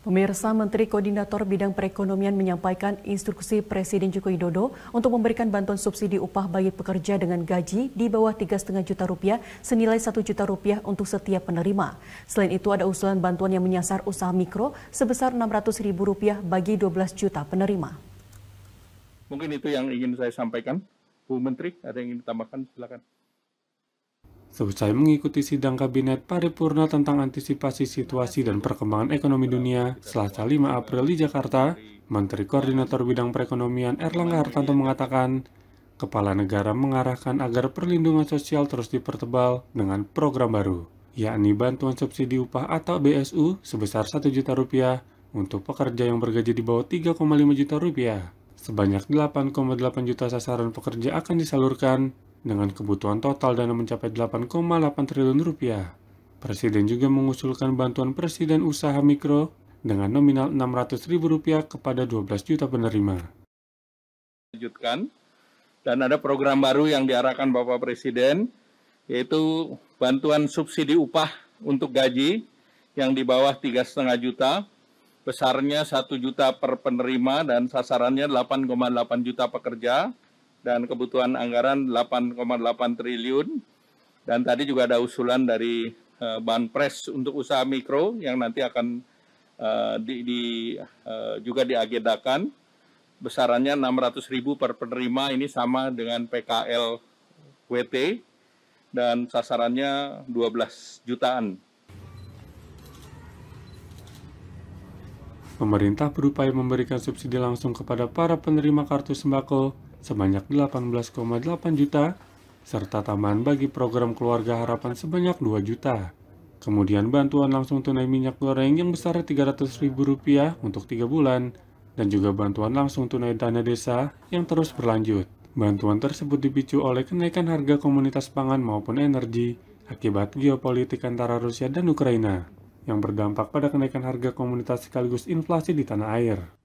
Pemirsa Menteri Koordinator Bidang Perekonomian menyampaikan instruksi Presiden Joko Widodo untuk memberikan bantuan subsidi upah bagi pekerja dengan gaji di bawah 3,5 juta rupiah senilai 1 juta rupiah untuk setiap penerima. Selain itu ada usulan bantuan yang menyasar usaha mikro sebesar 600 ribu rupiah bagi 12 juta penerima. Mungkin itu yang ingin saya sampaikan. Bu Menteri, ada yang ingin ditambahkan? Silakan. Selesai mengikuti sidang Kabinet Paripurna tentang antisipasi situasi dan perkembangan ekonomi dunia Selasa 5 April di Jakarta, Menteri Koordinator Bidang Perekonomian Erlangga Hartanto mengatakan, Kepala negara mengarahkan agar perlindungan sosial terus dipertebal dengan program baru, yakni bantuan subsidi upah atau BSU sebesar 1 juta rupiah untuk pekerja yang bergaji di bawah 3,5 juta rupiah. Sebanyak 8,8 juta sasaran pekerja akan disalurkan dengan kebutuhan total dana mencapai 8,8 triliun rupiah. Presiden juga mengusulkan bantuan presiden usaha mikro dengan nominal Rp600.000 kepada 12 juta penerima. Lanjutkan dan ada program baru yang diarahkan Bapak Presiden yaitu bantuan subsidi upah untuk gaji yang di bawah 3,5 juta besarnya 1 juta per penerima dan sasarannya 8,8 juta pekerja dan kebutuhan anggaran 8,8 triliun. Dan tadi juga ada usulan dari uh, eh, Banpres untuk usaha mikro yang nanti akan uh, di, di, uh, juga diagendakan. Besarannya 600 ribu per penerima ini sama dengan PKL WT dan sasarannya 12 jutaan. Pemerintah berupaya memberikan subsidi langsung kepada para penerima kartu sembako sebanyak 18,8 juta, serta tambahan bagi program keluarga harapan sebanyak 2 juta. Kemudian bantuan langsung tunai minyak goreng yang besar Rp300.000 untuk 3 bulan, dan juga bantuan langsung tunai dana desa yang terus berlanjut. Bantuan tersebut dipicu oleh kenaikan harga komunitas pangan maupun energi akibat geopolitik antara Rusia dan Ukraina, yang berdampak pada kenaikan harga komunitas sekaligus inflasi di tanah air.